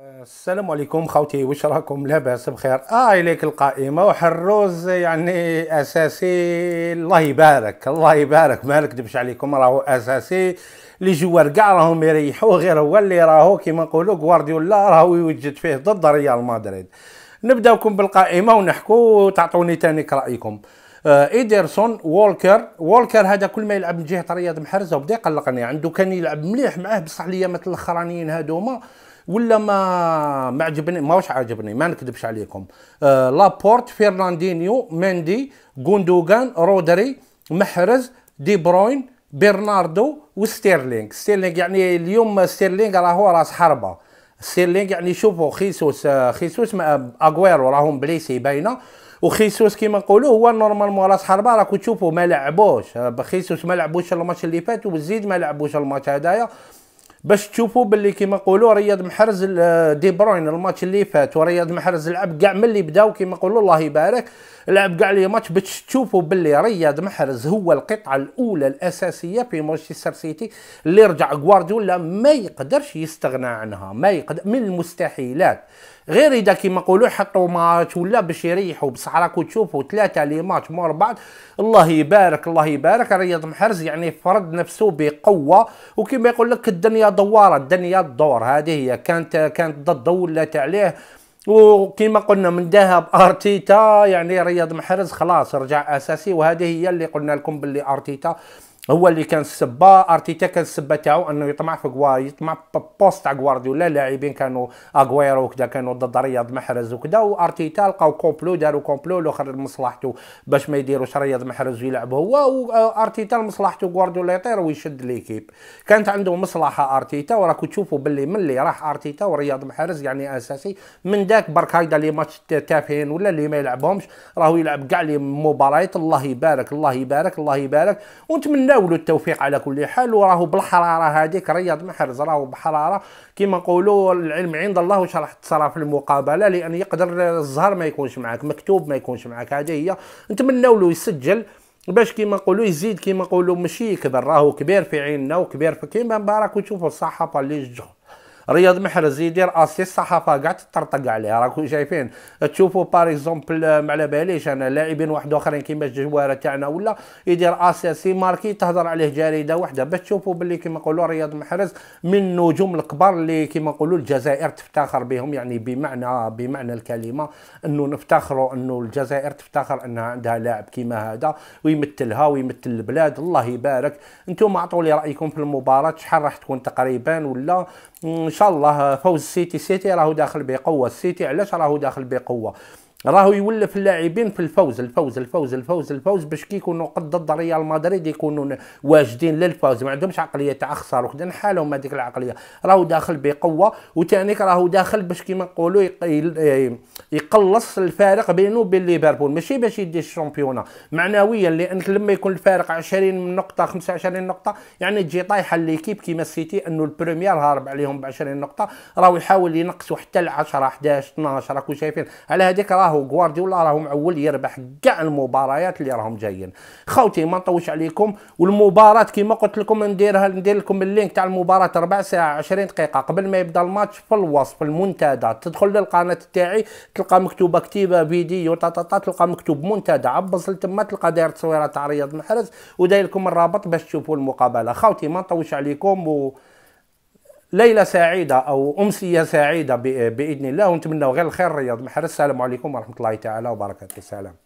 السلام عليكم خوتي واش راكم لاباس بخير اه اليك القائمه وحروز يعني اساسي الله يبارك الله يبارك ما نكذبش عليكم راهو اساسي لي جوار كاع راهم يريحوا غير هو اللي راهو كيما نقولوا غوارديولا راهو يوجد فيه ضد ريال مدريد نبداوكم بالقائمه ونحكوا وتعطوني تانيك رايكم آه، ايدرسون وولكر وولكر هذا كل ما يلعب من جهه رياض محرزه وبدا يقلقني عنده كان يلعب مليح معاه بصح الايامات الاخرانيين هذوما ولا ما ما عجبني ما واش عجبني ما نكذبش عليكم آه لابورت فيرناندينيو مندي غوندوغان رودري محرز دي بروين برناردو وستيرلينغ ستيرلينغ يعني اليوم ستيرلينغ راهو راس حربه ستيرلينغ يعني شوفوا خيسوس آه، خيسوس مع اغويرو راهم بليسي باينه وخيسوس كيما نقولوا هو نورمالمون راس حربه راكو تشوفوا ما لعبوش آه، خيسوس ما لعبوش الماتش اللي فات وزيد ما لعبوش الماتش هذايا باش تشوفوا باللي كيما نقولوا رياض محرز دي بروين الماتش اللي فات ورياض محرز لعب كاع ملي بداو كيما نقولوا الله يبارك لعب كاع لي ماتش باش تشوفوا باللي رياض محرز هو القطعه الاولى الاساسيه في مانشستر سيتي اللي رجع غوارديولا ما يقدرش يستغنى عنها ما يقدر من المستحيلات غير اذا كيما نقولوا حطوا ماتش ولا باش يريحوا بصح راكو تشوفوا ثلاثه لي ماتش مور بعض الله يبارك الله يبارك رياض محرز يعني فرض نفسه بقوه وكيما يقول لك الدنيا دواره الدنيا الدور هذه هي كانت كانت ضده ولات عليه وكما قلنا من ذهب ارتيتا يعني رياض محرز خلاص رجع اساسي وهذه هي اللي قلنا لكم باللي ارتيتا هو اللي كان سبا ارتيتا كان السبه تاعو انه يطمع في جوار يطمع بوست تاع غوارديولا لاعبين كانوا اغويرو وكذا كانوا ضد رياض محرز وكذا وارتيتا لقاو كومبلو داروا كومبلو الاخر لمصلحته باش ما يديروش رياض محرز يلعب هو وارتيتا لمصلحته غوارديولا يطير ويشد ليكيب كانت عنده مصلحه ارتيتا وراكو تشوفوا باللي من اللي راح ارتيتا ورياض محرز يعني اساسي من ذاك برك هكذا لي ماتش تافهين ولا اللي ما يلعبهمش راهو يلعب كاع لي مباريات الله يبارك الله يبارك الله يبارك ونتمنى نتناولوا التوفيق على كل حال وراه بالحراره هذيك رياض محرز راه بحراره كما نقولوا العلم عند الله وشرح تصرف في المقابله لان يقدر الزهر ما يكونش معاك مكتوب ما يكونش معاك هذه هي نتمنوا له يسجل باش كيما نقولوا يزيد كيما نقولوا ماشي يكبر راهو كبير في عيننا وكبير في كيما مبارك وتشوفوا الصحافه اللي جو رياض محرز يدير اسي الصحافه كاع تطرطق عليه راكم شايفين تشوفوا بار اكزومبل آه، ما على باليش انا لاعبين واحد اخرين كيما الجواره تاعنا ولا يدير سي ماركي تهضر عليه جريده واحده باش تشوفوا باللي كيما نقولوا رياض محرز من النجوم الكبار اللي كيما نقولوا الجزائر تفتخر بهم يعني بمعنى بمعنى الكلمه انه نفتخروا انه الجزائر تفتخر انها عندها لاعب كيما هذا ويمثلها ويمثل البلاد الله يبارك انتم اعطوا لي رايكم في المباراه شحال راح تكون تقريبا ولا شاء الله فوز السيتي السيتي راهو داخل بقوه السيتي علاش راهو داخل بقوه راهو يولف اللاعبين في الفوز الفوز الفوز الفوز الفوز باش كي يكونوا قد ضد ريال مدريد يكونوا واجدين للفوز ما عندهمش عقليه تاع خساره وخدين حالهم هذيك العقليه راهو داخل بقوه وتانيك راهو داخل باش كيما نقولوا آه، يقلص الفارق بينه وبين ليفربول ماشي باش يدي الشامبيونه معنويا لانك لما يكون الفارق 20 نقطه 25 نقطه يعني تجي طايحه ليكيب كيما السيتي انه البريمير هارب عليهم ب 20 نقطه راهو يحاول ينقصوا حتى ل 10 11 12 راكم شايفين على هذيك راه راهو غوارديولا راهو معول يربح كاع المباريات اللي راهم جايين خوتي ما نطوش عليكم والمباراه كيما قلت لكم نديرها ندير لكم اللينك تاع المباراه ربع ساعه 20 دقيقه قبل ما يبدا الماتش في الوصف المنتدى تدخل للقناه تاعي تلقى مكتوبه كتيبه فيديو طاطا تلقى مكتوب منتدى عبص لتما تلقى داير تصويره تاع رياض محرز وداير لكم الرابط باش تشوفوا المقابله خوتي ما نطوش عليكم و ليله سعيده او امسيه سعيده باذن الله ونتمنى غير الخير الرياض محرز السلام عليكم ورحمه الله تعالى وبركاته سلام